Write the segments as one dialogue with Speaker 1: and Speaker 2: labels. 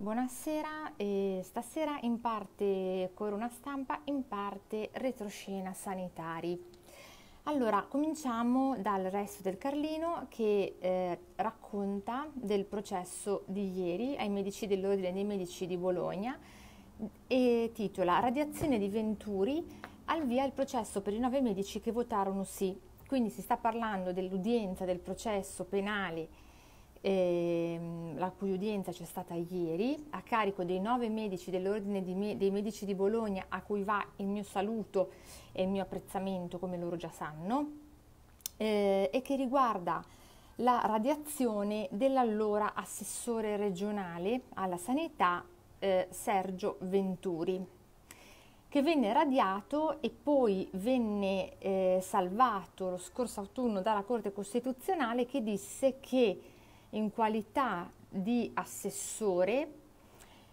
Speaker 1: Buonasera, e stasera in parte corona stampa, in parte retroscena sanitari. Allora, cominciamo dal resto del Carlino che eh, racconta del processo di ieri ai medici dell'Ordine dei Medici di Bologna e titola Radiazione di Venturi al via il processo per i nove medici che votarono sì. Quindi si sta parlando dell'udienza del processo penale ehm, la cui udienza c'è stata ieri, a carico dei nove medici dell'Ordine me- dei Medici di Bologna, a cui va il mio saluto e il mio apprezzamento, come loro già sanno, eh, e che riguarda la radiazione dell'allora assessore regionale alla sanità eh, Sergio Venturi che venne radiato e poi venne eh, salvato lo scorso autunno dalla Corte Costituzionale che disse che in qualità di assessore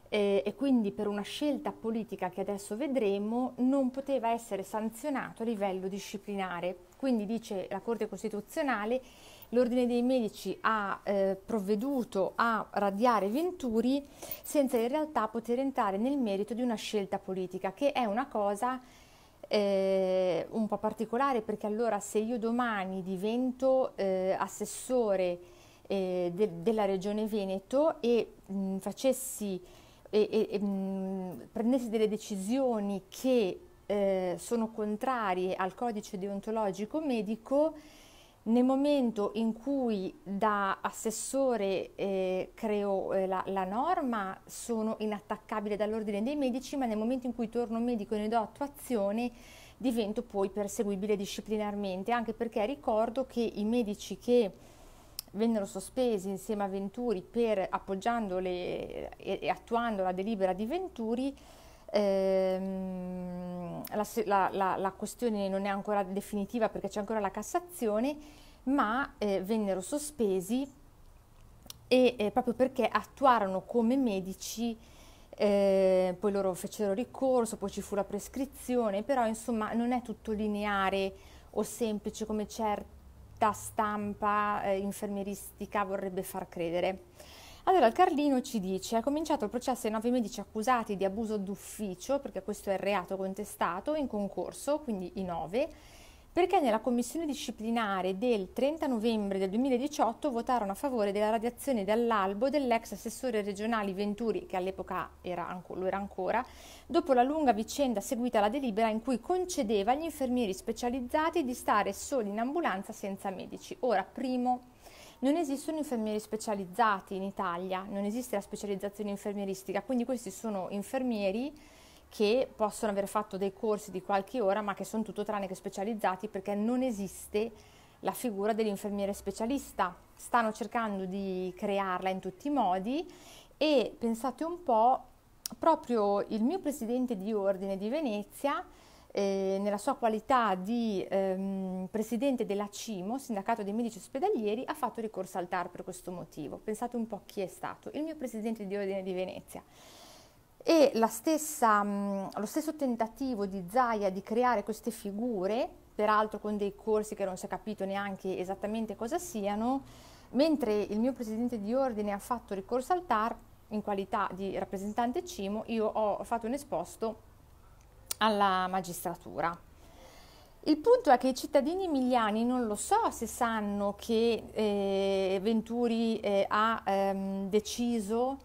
Speaker 1: eh, e quindi per una scelta politica che adesso vedremo non poteva essere sanzionato a livello disciplinare. Quindi dice la Corte Costituzionale l'Ordine dei Medici ha eh, provveduto a radiare Venturi senza in realtà poter entrare nel merito di una scelta politica, che è una cosa eh, un po' particolare perché allora se io domani divento eh, assessore eh, de, della regione Veneto e mh, facessi e, e mh, prendessi delle decisioni che eh, sono contrarie al codice deontologico medico, nel momento in cui da assessore eh, creo eh, la, la, norma sono inattaccabile dall'ordine dei medici, ma nel momento in cui torno medico e ne do attuazione divento poi perseguibile disciplinarmente, anche perché ricordo che i medici che vennero sospesi insieme a Venturi per, appoggiando e, e, attuando la delibera di Venturi, ehm, la, la, la, questione non è ancora definitiva perché c'è ancora la Cassazione, ma eh, vennero sospesi e, eh, proprio perché attuarono come medici eh, poi loro fecero ricorso, poi ci fu la prescrizione, però insomma non è tutto lineare o semplice come certi da stampa eh, infermieristica vorrebbe far credere. Allora, il Carlino ci dice, ha cominciato il processo ai nove medici accusati di abuso d'ufficio, perché questo è il reato contestato, in concorso, quindi i nove, perché nella commissione disciplinare del 30 novembre del 2018 votarono a favore della radiazione dall'albo dell'ex assessore regionale Venturi, che all'epoca lo era ancora, dopo la lunga vicenda seguita alla delibera in cui concedeva agli infermieri specializzati di stare soli in ambulanza senza medici. Ora, primo, non esistono infermieri specializzati in Italia, non esiste la specializzazione infermieristica, quindi questi sono infermieri che possono aver fatto dei corsi di qualche ora ma che sono tutto tranne che specializzati perché non esiste la figura dell'infermiere specialista. Stanno cercando di crearla in tutti i modi e pensate un po', proprio il mio presidente di ordine di Venezia, eh, nella sua qualità di ehm, presidente della CIMO, Sindacato dei Medici Ospedalieri, ha fatto ricorso al TAR per questo motivo. Pensate un po' chi è stato il mio presidente di ordine di Venezia e stessa, mm, lo stesso tentativo di Zaya di creare queste figure, peraltro con dei corsi che non si è capito neanche esattamente cosa siano, mentre il mio presidente di ordine ha fatto ricorso al TAR in qualità di rappresentante CIMO, io ho fatto un esposto alla magistratura. Il punto è che i cittadini emiliani non lo so se sanno che eh, Venturi eh, ha ehm, deciso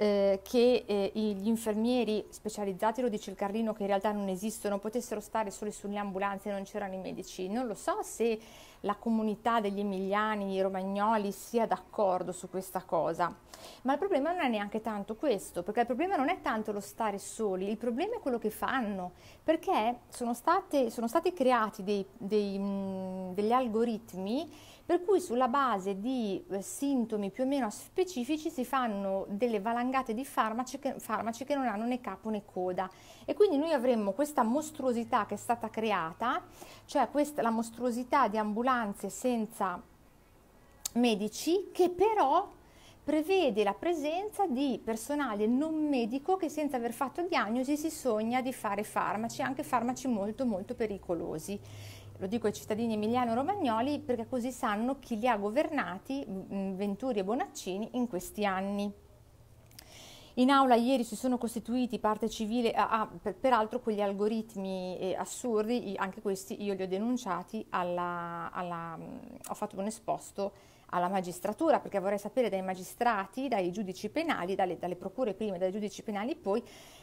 Speaker 1: eh, che eh, gli infermieri specializzati, lo dice il Carlino, che in realtà non esistono, potessero stare solo sulle ambulanze e non c'erano i medici. Non lo so se la comunità degli emiliani, i romagnoli sia d'accordo su questa cosa, ma il problema non è neanche tanto questo, perché il problema non è tanto lo stare soli, il problema è quello che fanno, perché sono, state, sono stati creati dei, dei, mh, degli algoritmi per cui sulla base di eh, sintomi più o meno specifici si fanno delle valangate di farmaci che, farmaci che, non hanno né capo né coda e quindi noi avremmo questa mostruosità che è stata creata, cioè questa, la mostruosità di ambulanze senza medici che però prevede la presenza di personale non medico che senza aver fatto diagnosi si sogna di fare farmaci, anche farmaci molto molto pericolosi lo dico ai cittadini emiliano-romagnoli perché così sanno chi li ha governati, mm, mm, Venturi e Bonaccini, in questi anni. In aula ieri si sono costituiti parte civile, ah, ah per, peraltro quegli algoritmi eh, assurdi, anche questi io li ho denunciati, alla, alla, mm, ho fatto un esposto alla magistratura, perché vorrei sapere dai magistrati, dai giudici penali, dalle, dalle procure prima e dai giudici penali poi,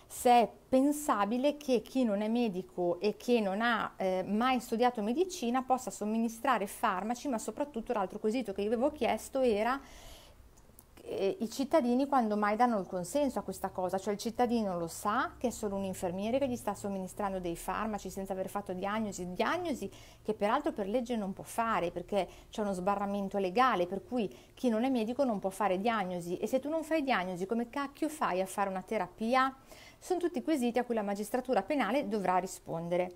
Speaker 1: se è pensabile che chi non è medico e che non ha eh, mai studiato medicina possa somministrare farmaci, ma soprattutto l'altro quesito che io avevo chiesto era eh, i cittadini quando mai danno il consenso a questa cosa, cioè il cittadino lo sa che è solo un infermiere che gli sta somministrando dei farmaci senza aver fatto diagnosi, diagnosi che peraltro per legge non può fare perché c'è uno sbarramento legale, per cui chi non è medico non può fare diagnosi e se tu non fai diagnosi come cacchio fai a fare una terapia? Sono tutti quesiti a cui la magistratura penale dovrà rispondere.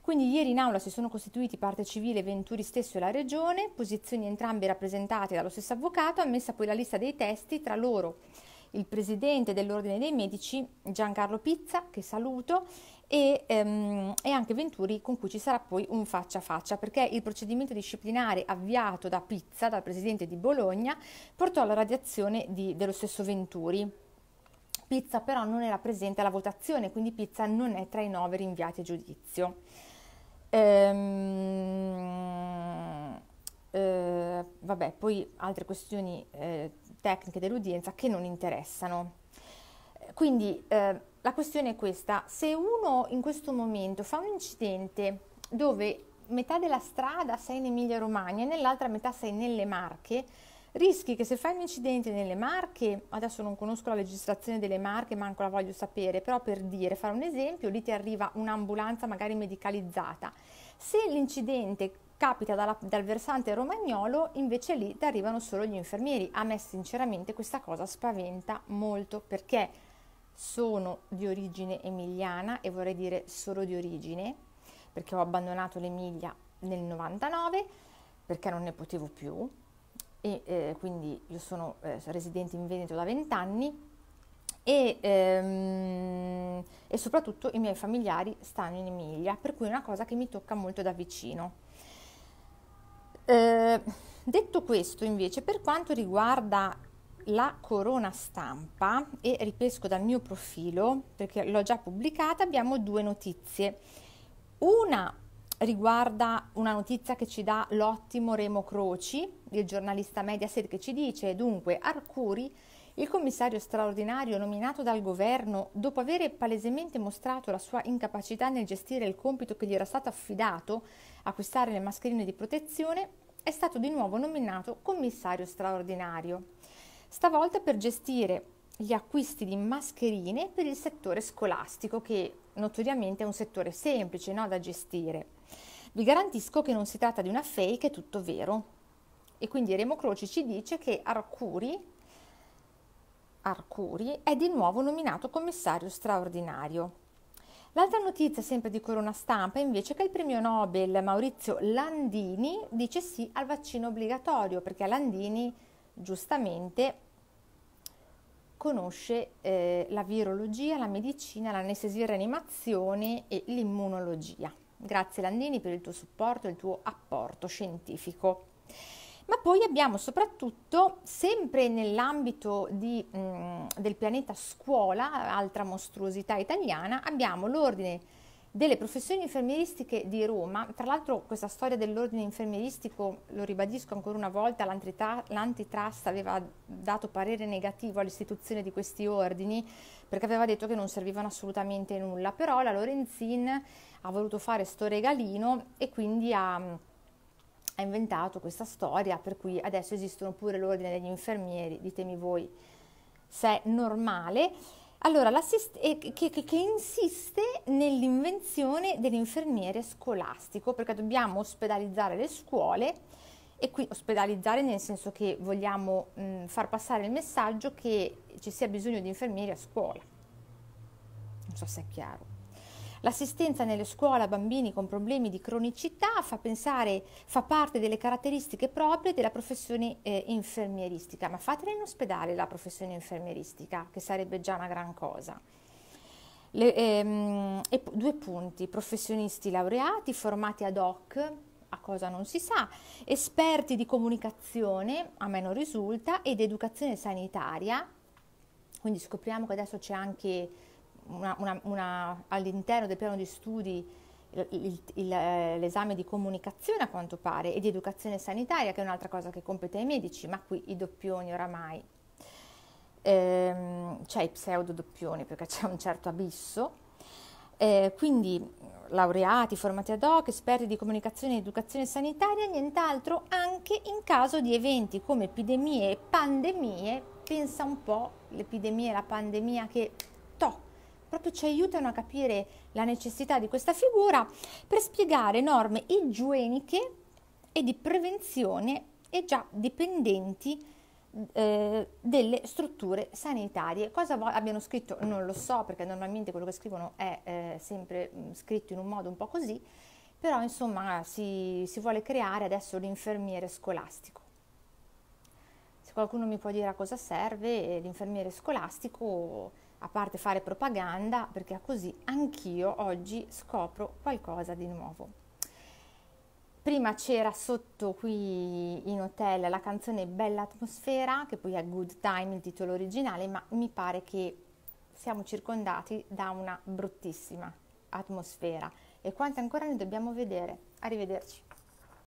Speaker 1: Quindi ieri in aula si sono costituiti parte civile Venturi stesso e la Regione, posizioni entrambe rappresentate dallo stesso avvocato, ammessa poi la lista dei testi, tra loro il presidente dell'Ordine dei Medici Giancarlo Pizza, che saluto, e, ehm, e, anche Venturi con cui ci sarà poi un faccia a faccia perché il procedimento disciplinare avviato da Pizza, dal presidente di Bologna, portò alla radiazione di, dello stesso Venturi. Pizza però non era presente alla votazione, quindi Pizza non è tra i nove rinviati a giudizio. Ehm, eh, vabbè, poi altre questioni eh, tecniche dell'udienza che non interessano. Quindi eh, la questione è questa, se uno in questo momento fa un incidente dove metà della strada sei in Emilia Romagna e nell'altra metà sei nelle Marche, Rischi che se fai un incidente nelle marche, adesso non conosco la legislazione delle marche, manco la voglio sapere, però per dire, fare un esempio, lì ti arriva un'ambulanza magari medicalizzata. Se l'incidente capita dalla, dal versante romagnolo, invece lì ti arrivano solo gli infermieri. A me sinceramente questa cosa spaventa molto perché sono di origine emiliana e vorrei dire solo di origine, perché ho abbandonato l'Emilia nel 99 perché non ne potevo più e eh, quindi io sono eh, residente in Veneto da 20 anni e, ehm, e, soprattutto i miei familiari stanno in Emilia, per cui è una cosa che mi tocca molto da vicino. Eh, detto questo invece, per quanto riguarda la corona stampa, e ripesco dal mio profilo perché l'ho già pubblicata, abbiamo due notizie. Una riguarda una notizia che ci dà l'ottimo Remo Croci, il giornalista Mediaset, che ci dice dunque Arcuri, il commissario straordinario nominato dal governo, dopo aver palesemente mostrato la sua incapacità nel gestire il compito che gli era stato affidato, acquistare le mascherine di protezione, è stato di nuovo nominato commissario straordinario. Stavolta per gestire gli acquisti di mascherine per il settore scolastico, che notoriamente è un settore semplice no, da gestire. Vi garantisco che non si tratta di una fake, è tutto vero. E quindi Remo Croci ci dice che Arcuri, Arcuri è di nuovo nominato commissario straordinario. L'altra notizia, sempre di Corona Stampa, invece, è che il premio Nobel Maurizio Landini dice sì al vaccino obbligatorio, perché Landini giustamente conosce eh, la virologia, la medicina, l'anestesia e rianimazione e l'immunologia. Grazie Landini per il tuo supporto e il tuo apporto scientifico. Ma poi abbiamo soprattutto, sempre nell'ambito di, mh, mm, del pianeta scuola, altra mostruosità italiana, abbiamo l'ordine delle professioni infermieristiche di Roma, tra l'altro questa storia dell'ordine infermieristico, lo ribadisco ancora una volta, l'antitrust aveva dato parere negativo all'istituzione di questi ordini perché aveva detto che non servivano assolutamente nulla, però la Lorenzin ha voluto fare sto regalino e quindi ha, mm, ha inventato questa storia per cui adesso esistono pure l'ordine degli infermieri, ditemi voi se è normale. Allora, eh, che, che, che, insiste nell'invenzione dell'infermiere scolastico, perché dobbiamo ospedalizzare le scuole e qui ospedalizzare nel senso che vogliamo mh, mm, far passare il messaggio che ci sia bisogno di infermieri a scuola. Non so se è chiaro. L'assistenza nelle scuole a bambini con problemi di cronicità fa pensare, fa parte delle caratteristiche proprie della professione eh, infermieristica, ma fatela in ospedale la professione infermieristica, che sarebbe già una gran cosa. Le, ehm, e, due punti, professionisti laureati formati ad hoc, a cosa non si sa, esperti di comunicazione, a me non risulta, ed educazione sanitaria, quindi scopriamo che adesso c'è anche una, una, una, all'interno del piano di studi eh, l'esame di comunicazione a quanto pare e di educazione sanitaria che è un'altra cosa che compete ai medici, ma qui i doppioni oramai, ehm, cioè i pseudo doppioni, perché c'è un certo abisso. Eh, quindi laureati, formati ad hoc, esperti di comunicazione ed educazione sanitaria, nient'altro anche in caso di eventi come epidemie e pandemie, pensa un po' l'epidemia e la pandemia che proprio ci aiutano a capire la necessità di questa figura per spiegare norme igieniche e di prevenzione e già dipendenti eh, delle strutture sanitarie. Cosa vo- abbiano scritto non lo so perché normalmente quello che scrivono è eh, sempre mh, mm, scritto in un modo un po' così, però insomma si, si vuole creare adesso l'infermiere scolastico. Se qualcuno mi può dire a cosa serve l'infermiere scolastico, a parte fare propaganda, perché così anch'io oggi scopro qualcosa di nuovo. Prima c'era sotto qui in hotel la canzone Bella Atmosfera, che poi è Good Time il titolo originale, ma mi pare che siamo circondati da una bruttissima atmosfera e quante ancora ne dobbiamo vedere. Arrivederci.